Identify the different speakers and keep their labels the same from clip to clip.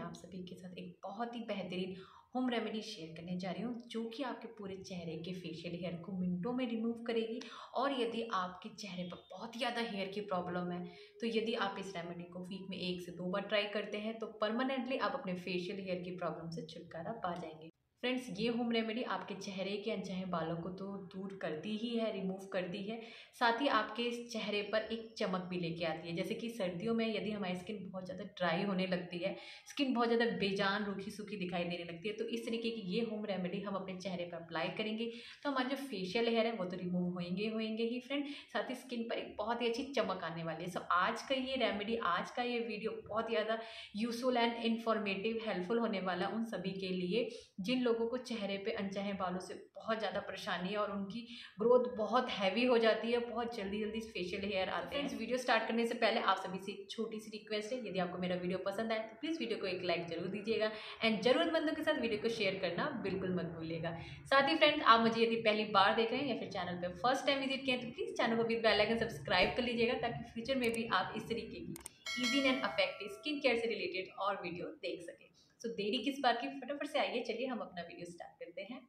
Speaker 1: मैं आप सभी के साथ एक बहुत ही बेहतरीन होम रेमेडी शेयर करने जा रही हूँ जो कि आपके पूरे चेहरे के फेशियल हेयर को मिनटों में रिमूव करेगी और यदि आपके चेहरे पर बहुत ज़्यादा हेयर की प्रॉब्लम है तो यदि आप इस रेमेडी को वीक में एक से दो बार ट्राई करते हैं तो परमानेंटली आप अपने फेशियल हेयर की प्रॉब्लम से छुटकारा पा जाएंगे फ्रेंड्स ये होम रेमेडी आपके चेहरे के अनचाहे बालों को तो दूर करती ही है रिमूव करती है साथ ही आपके इस चेहरे पर एक चमक भी लेके आती है जैसे कि सर्दियों में यदि हमारी स्किन बहुत ज़्यादा ड्राई होने लगती है स्किन बहुत ज़्यादा बेजान रूखी सूखी दिखाई देने लगती है तो इस तरीके की ये होम रेमेडी हम अपने चेहरे पर अप्लाई करेंगे तो हमारे जो फेशियल हेयर है वो तो रिमूव होंगे होंगे ही फ्रेंड साथ ही स्किन पर एक बहुत ही अच्छी चमक आने वाली है सो आज का ये रेमेडी आज का ये वीडियो बहुत ज़्यादा यूजफुल एंड इन्फॉर्मेटिव हेल्पफुल होने वाला उन सभी के लिए जिन लोगों को चेहरे पे अनचाहे बालों से बहुत ज़्यादा परेशानी है और उनकी ग्रोथ बहुत हैवी हो जाती है बहुत जल्दी जल्दी फेशियल हेयर आते हैं वीडियो स्टार्ट करने से पहले आप सभी से एक छोटी सी रिक्वेस्ट है यदि आपको मेरा वीडियो पसंद आए तो प्लीज़ वीडियो को एक लाइक जरूर दीजिएगा एंड ज़रूरतमंदों के साथ वीडियो को शेयर करना बिल्कुल मत भूलिएगा साथ ही फ्रेंड्स आप मुझे यदि पहली बार देख रहे हैं या फिर चैनल पर फर्स्ट टाइम विजिट किए तो प्लीज़ चैनल को भी बेलाइकन सब्सक्राइब कर लीजिएगा ताकि फ्यूचर में भी आप इस तरीके की easy and effective skin care से रिलेटेड और वीडियो देख सकें सो देरी किस बात की फटाफट से आइए चलिए हम अपना वीडियो स्टार्ट करते हैं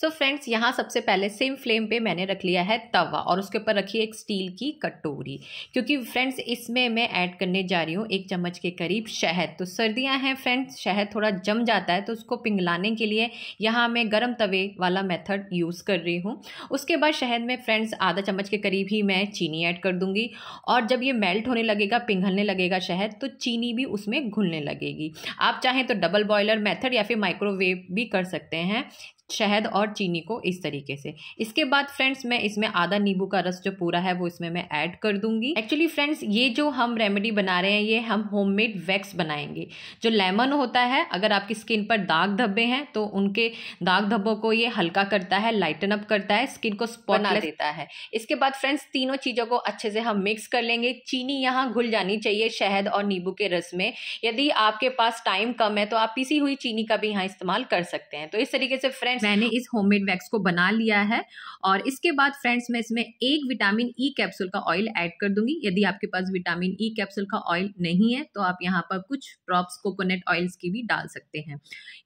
Speaker 1: सो फ्रेंड्स यहाँ सबसे पहले सेम फ्लेम पे मैंने रख लिया है तवा और उसके ऊपर रखी एक स्टील की कटोरी क्योंकि फ्रेंड्स इसमें मैं ऐड करने जा रही हूँ एक चम्मच के करीब शहद तो सर्दियाँ हैं फ्रेंड्स शहद थोड़ा जम जाता है तो उसको पिघलाने के लिए यहाँ मैं गर्म तवे वाला मेथड यूज़ कर रही हूँ उसके बाद शहद में फ्रेंड्स आधा चम्मच के करीब ही मैं चीनी ऐड कर दूँगी और जब ये मेल्ट होने लगेगा पिघलने लगेगा शहद तो चीनी भी उसमें घुलने लगेगी आप चाहें तो डबल बॉयलर मेथड या फिर माइक्रोवेव भी कर सकते हैं शहद और चीनी को इस तरीके से इसके बाद फ्रेंड्स मैं इसमें आधा नींबू का रस जो पूरा है वो इसमें मैं ऐड कर दूंगी एक्चुअली फ्रेंड्स ये जो हम रेमेडी बना रहे हैं ये हम होममेड वैक्स बनाएंगे जो लेमन होता है अगर आपकी स्किन पर दाग धब्बे हैं तो उनके दाग धब्बों को ये हल्का करता है लाइटन अप करता है स्किन को स्पॉट देता है इसके बाद फ्रेंड्स तीनों चीज़ों को अच्छे से हम मिक्स कर लेंगे चीनी यहाँ घुल जानी चाहिए शहद और नींबू के रस में यदि आपके पास टाइम कम है तो आप पीसी हुई चीनी का भी यहाँ इस्तेमाल कर सकते हैं तो इस तरीके से फ्रेंड्स फ्रेंड्स मैंने इस होममेड वैक्स को बना लिया है और इसके बाद फ्रेंड्स मैं इसमें एक विटामिन ई कैप्सूल का ऑयल ऐड कर दूंगी यदि आपके पास विटामिन ई कैप्सूल का ऑयल नहीं है तो आप यहाँ पर कुछ ड्रॉप्स कोकोनट ऑयल्स की भी डाल सकते हैं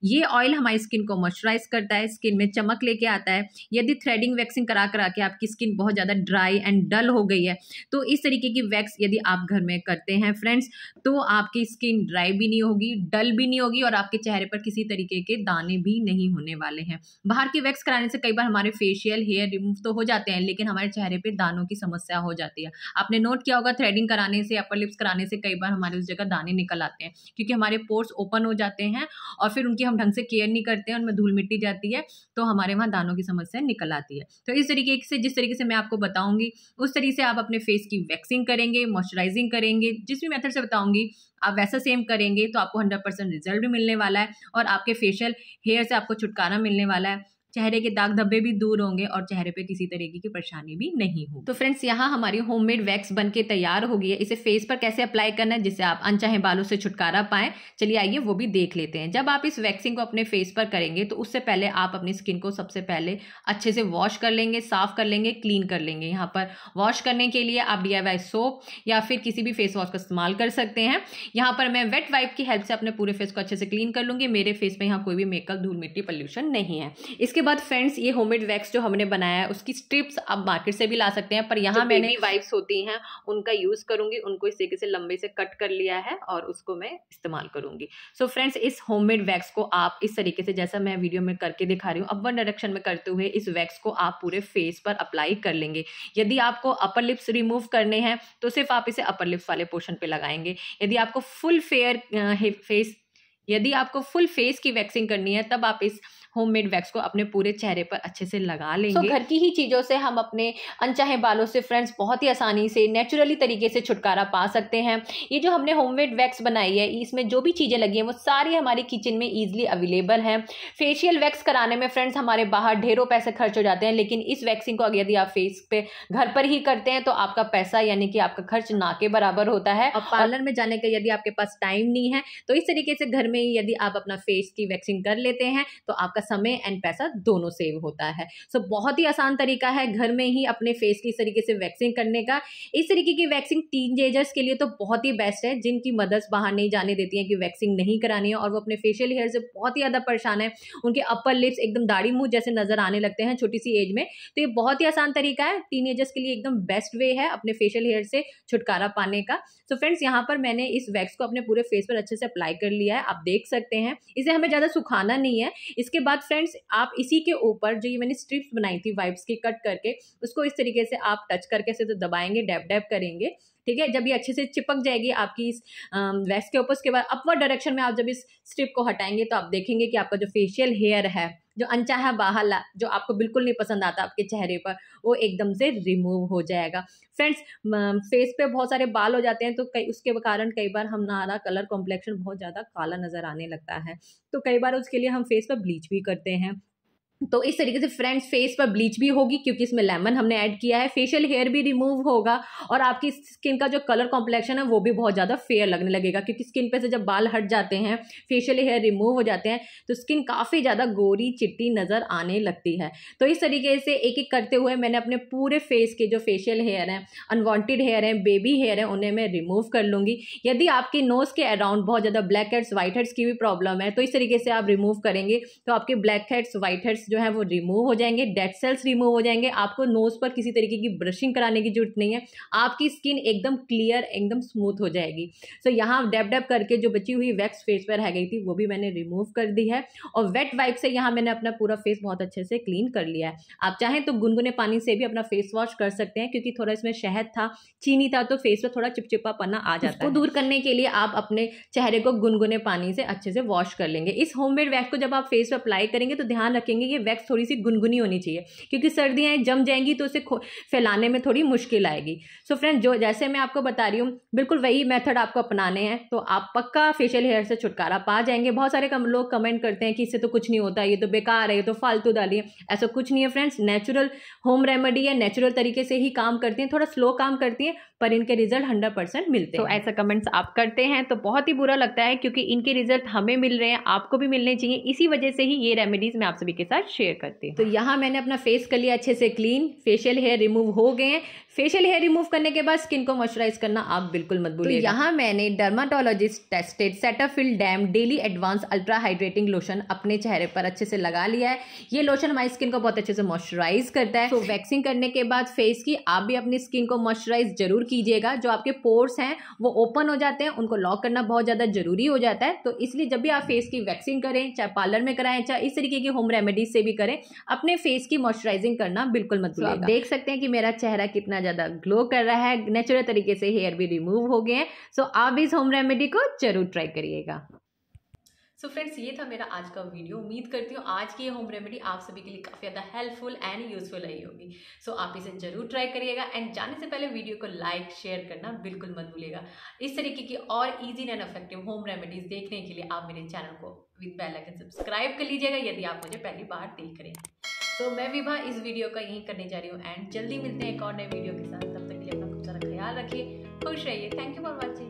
Speaker 1: ये ऑयल हमारी स्किन को मॉइस्चराइज करता है स्किन में चमक लेके आता है यदि थ्रेडिंग वैक्सिंग करा करा के आपकी स्किन बहुत ज़्यादा ड्राई एंड डल हो गई है तो इस तरीके की वैक्स यदि आप घर में करते हैं फ्रेंड्स तो आपकी स्किन ड्राई भी नहीं होगी डल भी नहीं होगी और आपके चेहरे पर किसी तरीके के दाने भी नहीं होने वाले हैं बाहर के वैक्स कराने से कई बार हमारे फेशियल हेयर रिमूव तो हो जाते हैं लेकिन हमारे चेहरे पर दानों की समस्या हो जाती है आपने नोट किया होगा थ्रेडिंग कराने से अपर लिप्स कराने से कई बार हमारे उस जगह दाने निकल आते हैं क्योंकि हमारे पोर्स ओपन हो जाते हैं और फिर उनकी हम ढंग से केयर नहीं करते हैं उनमें धूल मिट्टी जाती है तो हमारे वहाँ दानों की समस्या निकल आती है तो इस तरीके से जिस तरीके से मैं आपको बताऊंगी उस तरीके से आप अपने फेस की वैक्सिंग करेंगे मॉइस्चराइजिंग करेंगे जिस भी मेथड से बताऊंगी आप वैसा सेम करेंगे तो आपको हंड्रेड परसेंट रिजल्ट भी मिलने वाला है और आपके फेशियल हेयर से आपको छुटकारा मिलने वाला है चेहरे के दाग धब्बे भी दूर होंगे और चेहरे पे किसी तरीके की परेशानी भी नहीं हो तो फ्रेंड्स यहाँ हमारी होममेड वैक्स बन के तैयार हो गई है इसे फेस पर कैसे अप्लाई करना है जिससे आप अनचाहे बालों से छुटकारा पाए चलिए आइए वो भी देख लेते हैं जब आप इस वैक्सिंग को अपने फेस पर करेंगे तो उससे पहले आप अपनी स्किन को सबसे पहले अच्छे से वॉश कर लेंगे साफ कर लेंगे क्लीन कर लेंगे यहाँ पर वॉश करने के लिए आप डी सोप या फिर किसी भी फेस वॉश का इस्तेमाल कर सकते हैं यहाँ पर मैं वेट वाइप की हेल्प से अपने पूरे फेस को अच्छे से क्लीन कर लूंगी मेरे फेस में यहाँ कोई भी मेकअप धूल मिट्टी पॉल्यूशन नहीं है इसके उसके बाद फ्रेंड्स ये होममेड वैक्स जो हमने बनाया है उसकी स्ट्रिप्स आप मार्केट से भी ला सकते हैं पर यहाँ मैंने वाइप्स होती हैं उनका यूज़ करूंगी उनको इस तरीके से लंबे से कट कर लिया है और उसको मैं इस्तेमाल करूंगी सो so, फ्रेंड्स इस होममेड वैक्स को आप इस तरीके से जैसा मैं वीडियो में करके दिखा रही हूँ अपर डायरेक्शन में करते हुए इस वैक्स को आप पूरे फेस पर अप्लाई कर लेंगे यदि आपको अपर लिप्स रिमूव करने हैं तो सिर्फ आप इसे अपर लिप्स वाले पोर्शन पर लगाएंगे यदि आपको फुल फेयर फेस यदि आपको फुल फेस की वैक्सिंग करनी है तब आप इस होममेड वैक्स को अपने पूरे चेहरे पर अच्छे से लगा लेंगे so, घर की ही चीज़ों से हम अपने अनचाहे बालों से फ्रेंड्स बहुत ही आसानी से नेचुरली तरीके से छुटकारा पा सकते हैं ये जो हमने होममेड वैक्स बनाई है इसमें जो भी चीज़ें लगी हैं वो सारी हमारी किचन में ईजिली अवेलेबल हैं फेशियल वैक्स कराने में फ्रेंड्स हमारे बाहर ढेरों पैसे खर्च हो जाते हैं लेकिन इस वैक्सिंग को यदि आप फेस पे घर पर ही करते हैं तो आपका पैसा यानी कि आपका खर्च ना के बराबर होता है और पार्लर में जाने का यदि आपके पास टाइम नहीं है तो इस तरीके से घर में ही यदि आप अपना फेस की वैक्सीन कर लेते हैं तो आपका समय एंड पैसा दोनों सेव होता है सो so, बहुत ही आसान तरीका है घर में ही अपने फेस की इस तरीके से वैक्सीन करने का इस तरीके की वैक्सीन टीनजेजर्स के लिए तो बहुत ही बेस्ट है जिनकी मदर्स बाहर नहीं जाने देती हैं कि वैक्सीन नहीं करानी है और वो अपने फेशियल हेयर से बहुत ही ज़्यादा परेशान है उनके अपर लिप्स एकदम दाढ़ी मुँह जैसे नज़र आने लगते हैं छोटी सी एज में तो ये बहुत ही आसान तरीका है टीन के लिए एकदम बेस्ट वे है अपने फेशियल हेयर से छुटकारा पाने का सो फ्रेंड्स यहाँ पर मैंने इस वैक्स को अपने पूरे फेस पर अच्छे से अप्लाई कर लिया है आप आप देख सकते हैं इसे हमें ज़्यादा सुखाना नहीं है इसके बाद फ्रेंड्स आप इसी के ऊपर जो ये मैंने स्ट्रिप्स बनाई थी वाइप्स की कट करके उसको इस तरीके से आप टच करके से तो दबाएंगे डैप डैप करेंगे ठीक है जब ये अच्छे से चिपक जाएगी आपकी इस वैक्स के ऊपर उसके बाद अपवर डायरेक्शन में आप जब इस स्ट्रिप को हटाएंगे तो आप देखेंगे कि आपका जो फेशियल हेयर है जो अनचाहा बाहला जो आपको बिल्कुल नहीं पसंद आता आपके चेहरे पर वो एकदम से रिमूव हो जाएगा फ्रेंड्स फेस पे बहुत सारे बाल हो जाते हैं तो कई उसके कारण कई बार हमारा कलर कॉम्प्लेक्शन बहुत ज़्यादा काला नज़र आने लगता है तो कई बार उसके लिए हम फेस पर ब्लीच भी करते हैं तो इस तरीके से फ्रेंड्स फेस पर ब्लीच भी होगी क्योंकि इसमें लेमन हमने ऐड किया है फेशियल हेयर भी रिमूव होगा और आपकी स्किन का जो कलर कॉम्प्लेक्शन है वो भी बहुत ज़्यादा फेयर लगने लगेगा क्योंकि स्किन पे से जब बाल हट जाते हैं फेशियल हेयर रिमूव हो जाते हैं तो स्किन काफ़ी ज़्यादा गोरी चिट्टी नज़र आने लगती है तो इस तरीके से एक एक करते हुए मैंने अपने पूरे फेस के जो फेशियल हेयर हैं अनवॉन्टेड हेयर हैं बेबी हेयर हैं उन्हें मैं रिमूव कर लूँगी यदि आपके नोज़ के अराउंड बहुत ज़्यादा ब्लैक हेड्स वाइट हेड्स की भी प्रॉब्लम है तो इस तरीके से आप रिमूव करेंगे तो आपके ब्लैक हेड्स वाइट हेड्स जो है वो रिमूव हो जाएंगे डेड सेल्स रिमूव हो जाएंगे आपको नोज़ पर किसी तरीके की ब्रशिंग कराने की जरूरत नहीं है आपकी स्किन एकदम क्लियर एकदम स्मूथ हो जाएगी सो so, यहाँ डेप डेप करके जो बची हुई वैक्स फेस पर रह गई थी वो भी मैंने रिमूव कर दी है और वेट वाइप से यहाँ मैंने अपना पूरा फेस बहुत अच्छे से क्लीन कर लिया है आप चाहें तो गुनगुने पानी से भी अपना फेस वॉश कर सकते हैं क्योंकि थोड़ा इसमें शहद था चीनी था तो फेस पर थोड़ा चिपचिपा पन्ना आ जाता है दूर करने के लिए आप अपने चेहरे को गुनगुने पानी से अच्छे से वॉश कर लेंगे इस होममेड वैक्स को जब आप फेस पर अप्लाई करेंगे तो ध्यान रखेंगे ये वैक्स थोड़ी सी गुनगुनी होनी चाहिए क्योंकि सर्दियाँ जम जाएंगी तो उसे फैलाने में थोड़ी मुश्किल आएगी सो so फ्रेंड जो जैसे मैं आपको बता रही हूँ बिल्कुल वही मेथड आपको अपनाने हैं तो आप पक्का फेशियल हेयर से छुटकारा पा जाएंगे बहुत सारे कम लोग कमेंट करते हैं कि इससे तो कुछ नहीं होता ये तो बेकार है ये तो फालतू डाली है ऐसा कुछ नहीं है फ्रेंड्स नेचुरल होम रेमेडी है नेचुरल तरीके से ही काम करती हैं थोड़ा स्लो काम करती हैं पर इनके रिजल्ट हंड्रेड परसेंट मिलते हैं तो ऐसा कमेंट्स आप करते हैं तो बहुत ही बुरा लगता है क्योंकि इनके रिजल्ट हमें मिल रहे हैं आपको भी मिलने चाहिए इसी वजह से ही ये रेमेडीज़ मैं आप सभी के साथ शेयर करती हूँ तो यहाँ मैंने अपना फेस कर लिया अच्छे से क्लीन फेशियल हेयर रिमूव हो गए हैं फेशियल हेयर रिमूव करने के बाद स्किन को मॉइस्चराइज करना आप बिल्कुल मत भूलिए तो यहाँ मैंने dermatologist tested Cetaphil dam daily advance ultra hydrating lotion अपने चेहरे पर अच्छे से लगा लिया है ये लोशन हमारी स्किन को बहुत अच्छे से मॉइस्चराइज करता है तो वैक्सिंग करने के बाद फेस की आप भी अपनी स्किन को मॉइस्चराइज जरूर कीजिएगा जो आपके पोर्स हैं वो ओपन हो जाते हैं उनको लॉक करना बहुत ज़्यादा जरूरी हो जाता है तो इसलिए जब भी आप फेस की वैक्सिंग करें चाहे पार्लर में कराएं चाहे इस तरीके की होम रेमेडीज से भी करें अपने फेस की मॉइस्चराइजिंग करना बिल्कुल मत भूलिएगा देख सकते हैं कि मेरा चेहरा कितना इतना ज़्यादा ग्लो कर रहा है नेचुरल तरीके से हेयर भी रिमूव हो गए हैं सो आप इस होम रेमेडी को जरूर ट्राई करिएगा सो so फ्रेंड्स ये था मेरा आज का वीडियो उम्मीद करती हूँ आज की ये होम रेमेडी आप सभी के लिए काफ़ी ज़्यादा हेल्पफुल एंड यूजफुल रही होगी सो so आप इसे जरूर ट्राई करिएगा एंड जाने से पहले वीडियो को लाइक शेयर करना बिल्कुल मत भूलिएगा इस तरीके की और easy and effective home remedies देखने के लिए आप मेरे चैनल को विद बेल आइकन सब्सक्राइब कर लीजिएगा यदि आप मुझे पहली बार देख रहे हैं सो so, मैं विभा इस वीडियो का यहीं करने जा रही हूँ एंड जल्दी मिलते हैं एक और नए वीडियो के साथ तब तक के लिए अपना खुद सारा ख्याल रखिए खुश रहिए थैंक यू फॉर वॉचिंग